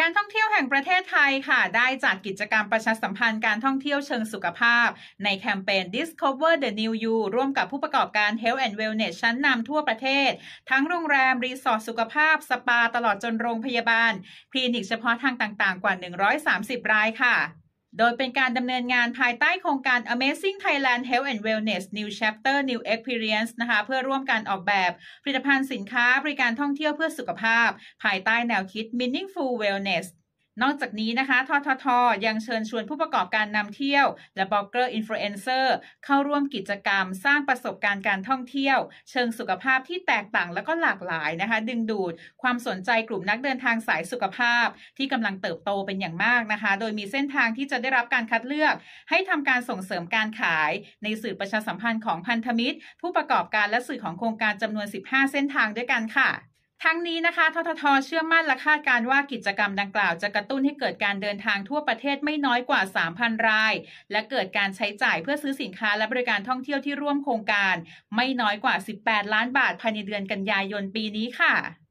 การท่องเที่ยวแห่งประเทศไทยค่ะ ได้จัดกิจกรรมประชาสัมพันธ์การท่องเที่ยวเชิงสุขภาพ ในแคมเปญ Discover the New You ร่วมกับผู้ประกอบการ Health and Wellness ชั้นนำทั่วประเทศ ทั้งโรงแรมรีสอร์ทสุขภาพ สปาตลอดจนโรงพยาบาลคลินิกเฉพาะทางต่าง ๆกว่า 130 รายค่ะโดยเป็นการดำเนินงานภายใต้โครงการ Amazing Thailand Health and Wellness New Chapter New Experience นะคะเพื่อร่วมกันออกแบบ ผลิตภัณฑ์สินค้าบริการท่องเที่ยวเพื่อสุขภาพ ภายใต้แนวคิด Meaningful Wellness นอกจากนี้นะคะ ททท ยังเชิญชวนผู้ประกอบการนำเที่ยว และบล็อกเกอร์อินฟลูเอนเซอร์เข้าร่วมกิจกรรม สร้างประสบการณ์การท่องเที่ยว เชิงสุขภาพที่แตกต่างและก็หลากหลายนะคะ ดึงดูดความสนใจกลุ่มนักเดินทางสายสุขภาพ ที่กำลังเติบโตเป็นอย่างมากนะคะ โดยมีเส้นทางที่จะได้รับการคัดเลือก ให้ทำการส่งเสริมการขายในสื่อประชาสัมพันธ์ของพันธมิตร ผู้ประกอบการและสื่อของโครงการจำนวน 15 เส้นทางด้วยกันค่ะทั้งนี้นะคะทททเชื่อมั่นและคาดการว่ากิจกรรมดังกล่าวจะกระตุ้นให้เกิดการเดินทางทั่วประเทศไม่น้อยกว่า 3,000 ราย และเกิดการใช้จ่ายเพื่อซื้อสินค้าและบริการท่องเที่ยวที่ร่วมโครงการไม่น้อยกว่า 18 ล้านบาทภายในเดือนกันยายนปีนี้ค่ะ